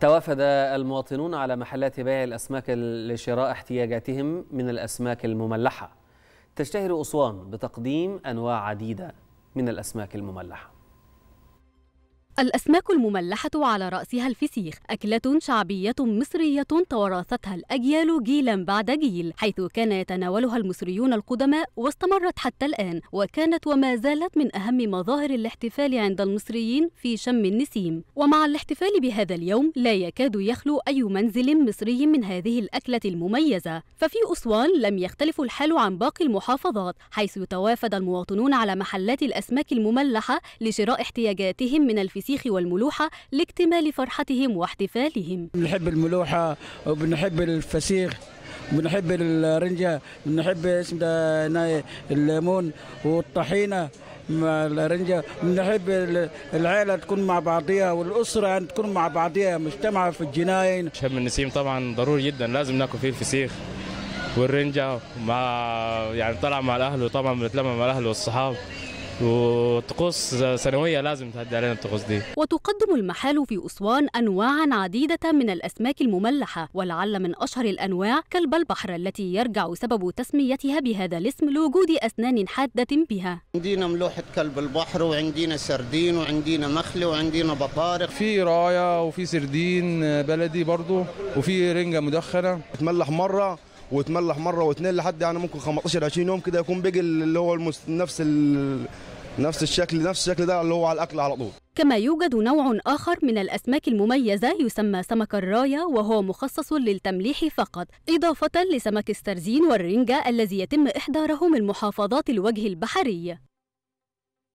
توافد المواطنون على محلات بيع الأسماك لشراء احتياجاتهم من الأسماك المملحة تشتهر أسوان بتقديم أنواع عديدة من الأسماك المملحة الأسماك المملحة على رأسها الفسيخ أكلة شعبية مصرية توارثتها الأجيال جيلا بعد جيل حيث كان يتناولها المصريون القدماء واستمرت حتى الآن وكانت وما زالت من أهم مظاهر الاحتفال عند المصريين في شم النسيم ومع الاحتفال بهذا اليوم لا يكاد يخلو أي منزل مصري من هذه الأكلة المميزة ففي أسوان لم يختلف الحال عن باقي المحافظات حيث توافد المواطنون على محلات الأسماك المملحة لشراء احتياجاتهم من الفسيخ الفسيخ والملوحة لاكتمال فرحتهم واحتفالهم بنحب الملوحة وبنحب الفسيخ بنحب الرنجة بنحب اسم الليمون والطحينة مع الرنجة بنحب العائلة تكون مع بعضيها والأسرة يعني تكون مع بعضيها مجتمعة في الجناين شم النسيم طبعا ضروري جدا لازم ناكل فيه الفسيخ والرنجة مع يعني طلع مع الأهل وطبعا بنتلمى مع الأهل والصحاب وطقوس سنوية لازم تهدي علينا الطقوس دي وتقدم المحال في أسوان أنواعا عديدة من الأسماك المملحة ولعل من أشهر الأنواع كلب البحر التي يرجع سبب تسميتها بهذا الاسم لوجود أسنان حادة بها عندنا ملوحة كلب البحر وعندنا سردين وعندنا مخلة وعندنا بطارق في راية وفي سردين بلدي برضه وفي رنجة مدخنة تملح مرة وتملح مره واثنين لحد يعني ممكن 15 20 يوم كده يكون بيجي اللي هو المس... نفس ال... نفس الشكل نفس الشكل ده اللي هو على الاكل على طول كما يوجد نوع آخر من الأسماك المميزة يسمى سمك الراية وهو مخصص للتمليح فقط إضافة لسمك السرزين والرنجة الذي يتم إحضاره من محافظات الوجه البحري